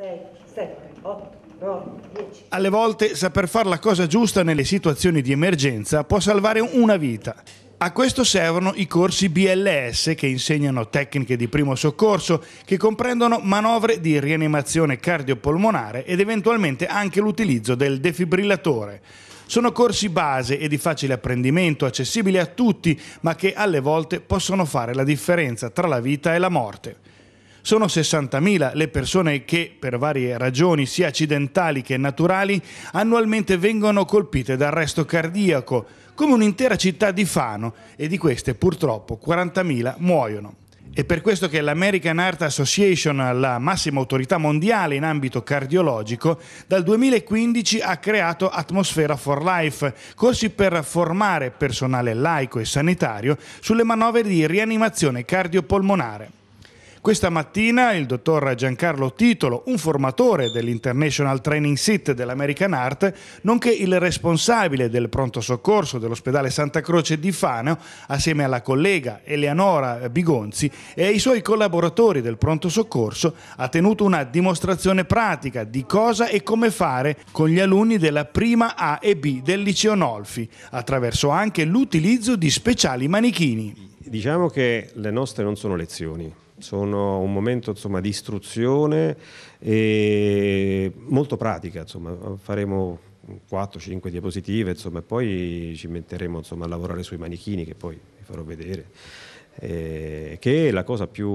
6, 7, 8, 9, 10. Alle volte saper fare la cosa giusta nelle situazioni di emergenza può salvare una vita. A questo servono i corsi BLS che insegnano tecniche di primo soccorso che comprendono manovre di rianimazione cardiopolmonare ed eventualmente anche l'utilizzo del defibrillatore. Sono corsi base e di facile apprendimento, accessibili a tutti, ma che alle volte possono fare la differenza tra la vita e la morte. Sono 60.000 le persone che, per varie ragioni sia accidentali che naturali, annualmente vengono colpite dal resto cardiaco, come un'intera città di Fano, e di queste purtroppo 40.000 muoiono. È per questo che l'American Heart Association, la massima autorità mondiale in ambito cardiologico, dal 2015 ha creato Atmosfera for Life, corsi per formare personale laico e sanitario sulle manovre di rianimazione cardiopolmonare. Questa mattina il dottor Giancarlo Titolo, un formatore dell'International Training Sit dell'American Art, nonché il responsabile del pronto soccorso dell'ospedale Santa Croce di Faneo, assieme alla collega Eleonora Bigonzi e ai suoi collaboratori del pronto soccorso, ha tenuto una dimostrazione pratica di cosa e come fare con gli alunni della prima A e B del liceo Nolfi, attraverso anche l'utilizzo di speciali manichini. Diciamo che le nostre non sono lezioni, sono un momento insomma, di istruzione e molto pratica, insomma, faremo 4-5 diapositive insomma, e poi ci metteremo insomma, a lavorare sui manichini che poi vi farò vedere, eh, che è la cosa più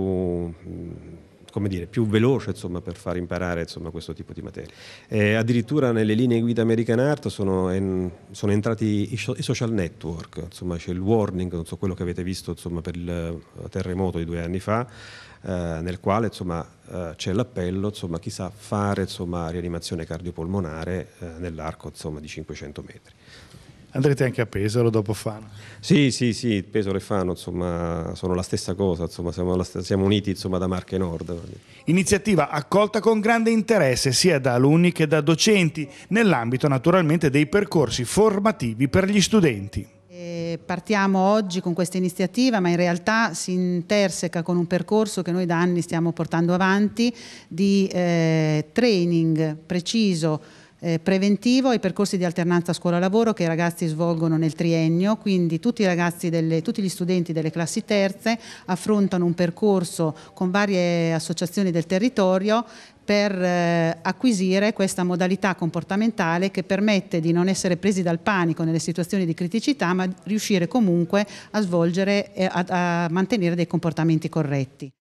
come dire, più veloce insomma, per far imparare insomma, questo tipo di materie. Eh, addirittura nelle linee guida American Art sono, en, sono entrati i, i, social network, insomma, c'è il warning, so, quello che avete visto per il eh, terremoto di due anni fa, eh, nel quale eh, c'è l'appello a chi sa fare rianimazione cardiopolmonare eh, nell'arco di 500 metri. Andrete anche a Pesaro dopo Fano? Sì, sì, sì, Pesaro e Fano insomma, sono la stessa cosa, insomma, siamo, siamo, uniti insomma, da Marche Nord. Iniziativa accolta con grande interesse sia da alunni che da docenti, nell'ambito naturalmente dei percorsi formativi per gli studenti. partiamo oggi con questa iniziativa, ma in realtà si interseca con un percorso che noi da anni stiamo portando avanti di eh, training preciso eh, preventivo ai percorsi di alternanza scuola-lavoro che i ragazzi svolgono nel triennio, quindi tutti, delle, tutti gli studenti delle classi terze affrontano un percorso con varie associazioni del territorio per eh, acquisire questa modalità comportamentale che permette di non essere presi dal panico nelle situazioni di criticità, ma riuscire comunque a svolgere e a, a mantenere dei comportamenti corretti.